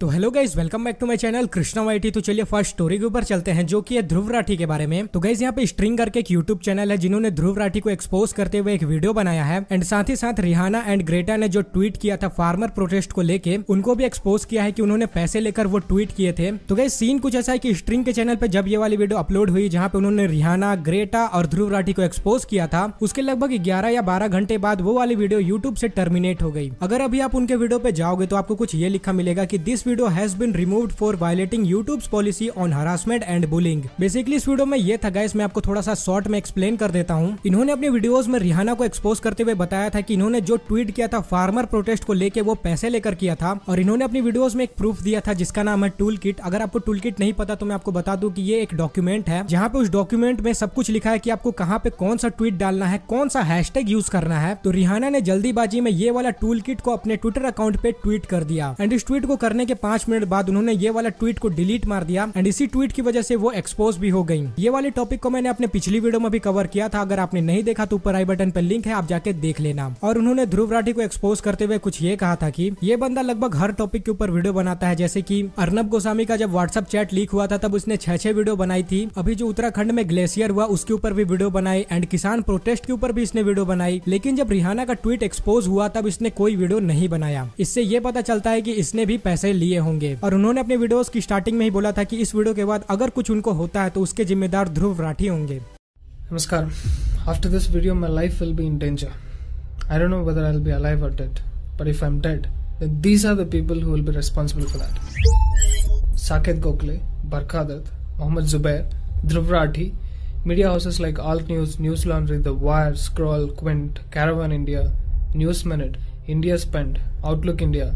तो hello guys welcome back to my channel Krishna YT तो चलिए फर्स्ट स्टोरी के ऊपर चलते हैं जो कि है ध्रुव राठी के बारे में तो गाइज यहाँ पे स्ट्रिंग करके एक यूट्यूब चैनल है जिन्होंने ध्रुव राठी को एक्सपोज करते हुए एक वीडियो बनाया है एंड साथ ही साथ रिहाना एंड ग्रेटा ने जो ट्वीट किया था फार्मर प्रोटेस्ट को लेकर उनको भी एक्सपोज किया है की कि उन्होंने पैसे लेकर वो ट्वीट किए थे तो गाइज सीन कुछ ऐसा है की स्ट्रिंग के चैनल पर जब ये वाली वीडियो अपलोड हुई जहाँ पे उन्होंने रिहाना ग्रेटा और ध्रुव राठी को एक्सपोज किया था उसके लगभग ग्यारह या बारह घंटे बाद वो वाली वीडियो यूट्यूब से टर्मिनेट हो गई अगर अभी आप उनके वीडियो पे जाओगे तो आपको कुछ ये लिखा मिलेगा की this video has been been for violating YouTube policy on harassment and bullying basically इस वीडियो में ये था गाइस मैं आपको थोड़ा सा शॉर्ट में एक्सप्लेन कर देता हूँ इन्होंने अपने वीडियो में रिहाना को एक्सपोज करते हुए बताया था की इन्होंने जो ट्वीट किया था फार्मर प्रोटेस्ट को लेकर वो पैसे लेकर किया था और इन्होंने अपनी वीडियोज में एक प्रूफ दिया था जिसका नाम है टूल किट अगर आपको टूल किट नहीं पता तो मैं आपको बता दू की ये एक डॉक्यूमेंट है जहाँ पे उस डॉक्यूमेंट में सब कुछ लिखा है की आपको कहाँ पे कौन सा ट्वीट डालना है कौन सा हैशटैग यूज करना है तो रिहाना ने जल्दीबाजी में ये वाला टूल किट को अपने ट्विटर अकाउंट पे ट्वीट कर दिया एंड इस ट्वीट को करने के के पांच मिनट बाद उन्होंने ये वाला ट्वीट को डिलीट मार दिया एंड इसी ट्वीट की वजह से वो एक्सपोज भी हो गई ये वाले टॉपिक को मैंने अपने पिछली वीडियो में भी कवर किया था अगर आपने नहीं देखा तो ऊपर आई बटन पर लिंक है आप जाके देख लेना और उन्होंने ध्रुव राठी को एक्सपोज करते हुए कुछ ये कहा था की ये बंदा लगभग हर टॉपिक के ऊपर वीडियो बनाता है जैसे की अर्नब गोस्वामी का जब व्हाट्सअप चैट लीक हुआ था तब उसने छह छह वीडियो बनाई थी अभी जो उत्तराखंड में ग्लेशियर हुआ उसके ऊपर भी वीडियो बनाई एंड किसान प्रोटेस्ट के ऊपर भी इसने वीडियो बनाई लेकिन जब रिहाना का ट्वीट एक्सपोज हुआ तब इसने कोई वीडियो नहीं बनाया इससे ये पता चलता है की इसने भी पैसे लिए होंगे और उन्होंने अपने वीडियोस की स्टार्टिंग में ही बोला था कि इस वीडियो के बाद अगर कुछ उनको होता है तो उसके जिम्मेदार ध्रुव राठी होंगे नमस्कार after this video my life will be in danger I don't know whether I will be alive or dead but if I am dead these are the people who will be responsible for that Saket Gokhale Barkha Dutt Mohammed Zubair Dhruv Rathee media houses like Alt News Newslaundry the Wire Scroll Quint Caravan India News Minute IndiaSpend Outlook India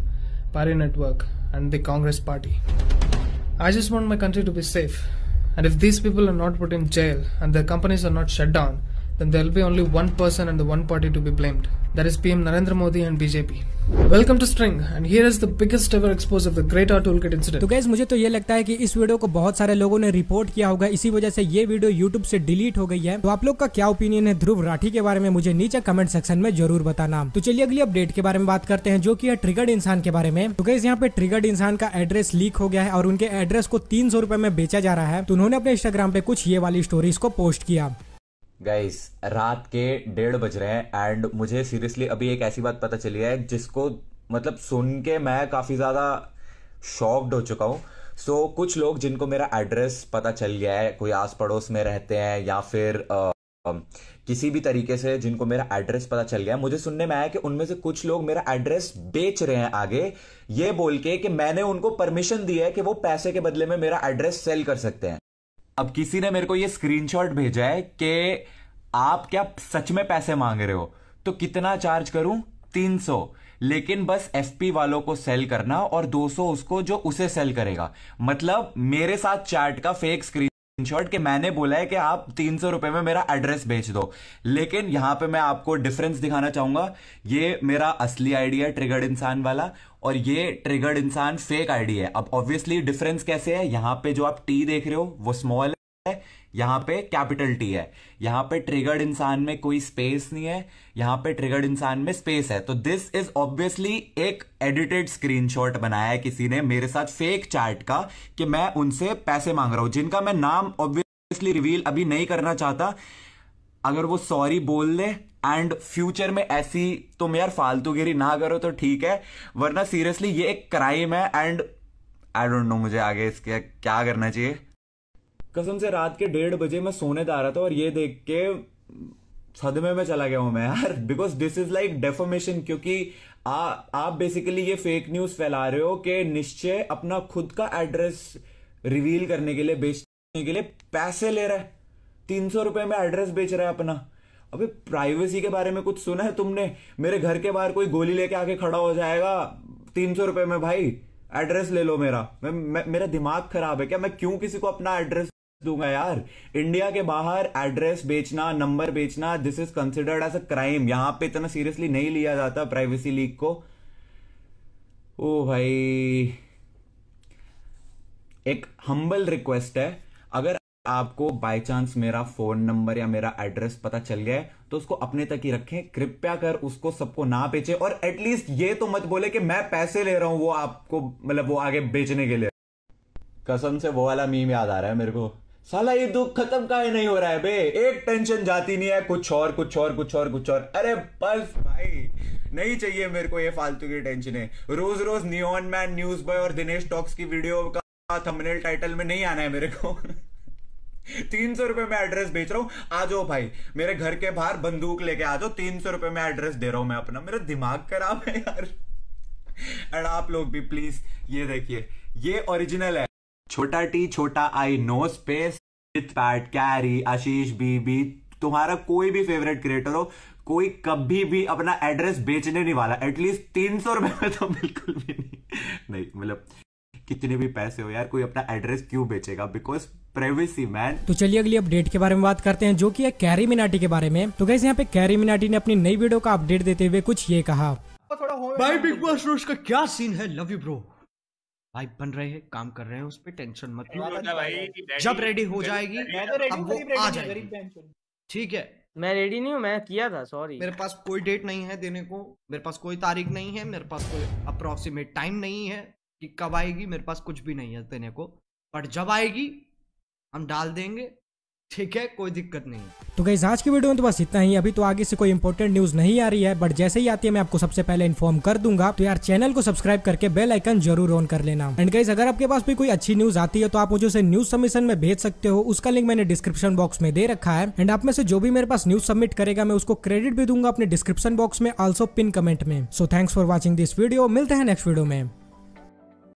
Pari network and the Congress party. I just want my country to be safe. And if these people are not put in jail and their companies are not shut down, then there will be only one person and the one party to be blamed. That is PM Narendra Modi and BJP. Welcome to String and here is the biggest ever expose of the Great Art Toolkit incident. तो guys मुझे तो ये लगता है कि इस video को बहुत सारे लोगों ने रिपोर्ट किया होगा इसी वजह से ये वीडियो YouTube से डिलीट हो गई है तो आप लोग का क्या ओपिनियन है ध्रुव राठी के बारे में मुझे नीचे कमेंट सेक्शन में जरूर बताना तो चलिए अगली अपडेट के बारे में बात करते हैं जो की है ट्रिगर्ड इंसान के बारे में तो गैस यहाँ पे ट्रिगर्ड इंसान का एड्रेस लीक हो गया है और उनके एड्रेस को तीन सौ में बेचा जा रहा है तो उन्होंने अपने इंस्टाग्राम पे कुछ ये वाली स्टोरीज को पोस्ट किया गाइस रात के डेढ़ बज रहे हैं एंड मुझे सीरियसली अभी एक ऐसी बात पता चली है जिसको मतलब सुन के मैं काफ़ी ज़्यादा शॉक्ड हो चुका हूँ सो so, कुछ लोग जिनको मेरा एड्रेस पता चल गया है कोई आस पड़ोस में रहते हैं या फिर आ, किसी भी तरीके से जिनको मेरा एड्रेस पता चल गया है मुझे सुनने में आया कि उनमें से कुछ लोग मेरा एड्रेस बेच रहे हैं आगे ये बोल के कि मैंने उनको परमिशन दी है कि वो पैसे के बदले में मेरा एड्रेस सेल कर सकते हैं अब किसी ने मेरे को ये स्क्रीनशॉट भेजा है कि आप क्या सच में पैसे मांग रहे हो तो कितना चार्ज करूं 300 लेकिन बस एफपी वालों को सेल करना और 200 उसको जो उसे सेल करेगा मतलब मेरे साथ चार्ट का फेक स्क्रीन शॉर्ट के मैंने बोला है कि आप तीन सौ रुपए में मेरा एड्रेस भेज दो लेकिन यहां पे मैं आपको डिफरेंस दिखाना चाहूंगा ये मेरा असली आईडी है ट्रिगर्ड इंसान वाला और ये ट्रिगर्ड इंसान फेक आईडी है अब ऑब्वियसली डिफरेंस कैसे है यहां पे जो आप टी देख रहे हो वो स्मॉल है यहाँ पे कैपिटल टी है यहां पे ट्रिगर्ड इंसान में कोई स्पेस नहीं है यहां पे ट्रिगर्ड इंसान में स्पेस है तो दिस इज ऑब्वियसली एक एडिटेड स्क्रीनशॉट बनाया है किसी ने मेरे साथ फेक चैट का कि मैं उनसे पैसे मांग रहा हूं जिनका मैं नाम ऑब्वियसली रिवील अभी नहीं करना चाहता अगर वो सॉरी बोल दे एंड फ्यूचर में ऐसी तुम यार फालतूगिरी ना करो तो ठीक है वरना सीरियसली ये एक क्राइम है एंड आई डोंट नो मुझे आगे इसके क्या करना चाहिए कसम से रात के डेढ़ बजे मैं सोने जा रहा था और ये देख के सदमे में चला गया हूं मैं यार because this is like defamation क्योंकि आ, आप बेसिकली ये फेक न्यूज फैला रहे हो कि निश्चय अपना खुद का एड्रेस रिवील करने के लिए बेचने के लिए पैसे ले रहा है तीन सौ रुपए में एड्रेस बेच रहा है अपना अबे प्राइवेसी के बारे में कुछ सुना है तुमने मेरे घर के बाहर कोई गोली लेके आके खड़ा हो जाएगा तीन सौ रुपए में भाई एड्रेस ले लो मेरा मैं, मैं मेरा दिमाग खराब है क्या मैं क्यों किसी को अपना एड्रेस दूंगा यार इंडिया के बाहर एड्रेस बेचना नंबर बेचना this is considered as a crime यहां पे इतना सीरियसली नहीं लिया जाता प्राइवेसी लीक को ओ भाई एक हम्बल रिक्वेस्ट है अगर आपको बाय चांस मेरा फोन नंबर या मेरा एड्रेस पता चल गया है तो उसको अपने तक ही रखें कृपया कर उसको सबको ना बेचे और एटलीस्ट ये तो मत बोले कि मैं पैसे ले रहा हूं वो आपको मतलब वो आगे बेचने के लिए कसम से वो वाला मीम याद आ रहा है मेरे को साला ये दुख खत्म का ही नहीं हो रहा है बे एक टेंशन जाती नहीं है कुछ और कुछ और कुछ और कुछ और अरे बस भाई नहीं चाहिए मेरे को ये फालतू की टेंशन है रोज रोज नियॉन मैन न्यूज बॉय और दिनेश टॉक्स की वीडियो का थंबनेल टाइटल में नहीं आना है मेरे को तीन सौ रुपए में एड्रेस बेच रहा हूं आ जाओ भाई मेरे घर के बाहर बंदूक लेके आ जाओ तीन सौ रुपए में एड्रेस दे रहा हूं मैं अपना मेरा दिमाग खराब है यार एंड आप लोग भी प्लीज ये देखिए ये ओरिजिनल है छोटा टी छोटा I no space with pat carry Ashish बीबी तुम्हारा कोई भी फेवरेट क्रिएटर हो कोई कभी भी अपना एड्रेस बेचने नहीं वाला एटलीस्ट तीन सौ रुपए में तो बिल्कुल भी नहीं नहीं मतलब कितने भी पैसे हो यार कोई अपना एड्रेस क्यों बेचेगा बिकॉज प्राइवेसी मैन तो चलिए अगली अपडेट के बारे में बात करते हैं जो कि है कैरी मिनाटी के बारे में तो कैसे यहाँ पे कैरी मिनाटी ने अपनी नई वीडियो का अपडेट देते हुए कुछ ये कहा भाई बिग बॉस का क्या सीन है लव यू ब्रो भाई बन रहे हैं काम कर रहे हैं उस पर टेंशन मत लो जब रेडी हो जाएगी तो जाएगी ठीक है मैं रेडी नहीं हूँ मैं किया था सॉरी मेरे पास कोई डेट नहीं है देने को मेरे पास कोई तारीख नहीं है मेरे पास कोई अप्रोक्सीमेट टाइम नहीं है कि कब आएगी मेरे पास कुछ भी नहीं है देने को बट जब आएगी हम डाल देंगे ठीक है कोई दिक्कत नहीं तो गई आज की वीडियो में तो बस इतना ही अभी तो आगे से कोई इंपॉर्टेंट न्यूज नहीं आ रही है बट जैसे ही आती है मैं आपको सबसे पहले इन्फॉर्म कर दूंगा तो यार चैनल को सब्सक्राइब करके बेल आइकन जरूर ऑन कर लेना एंड गाइज अगर आपके पास भी कोई अच्छी न्यूज आती है तो आप मुझे उसे न्यूज सबमिशन में भेज सकते हो उसका लिंक मैंने डिस्क्रिप्शन बॉक्स में दे रखा है एंड आप में से जो भी मेरे पास न्यूज सबमिट करेगा मैं उसको क्रेडिट भी दूंगा अपने डिस्क्रिप्शन बॉक्स में ऑल्सो पिन कमेंट में so thanks for watching this video मिलते हैं नेक्स्ट वीडियो में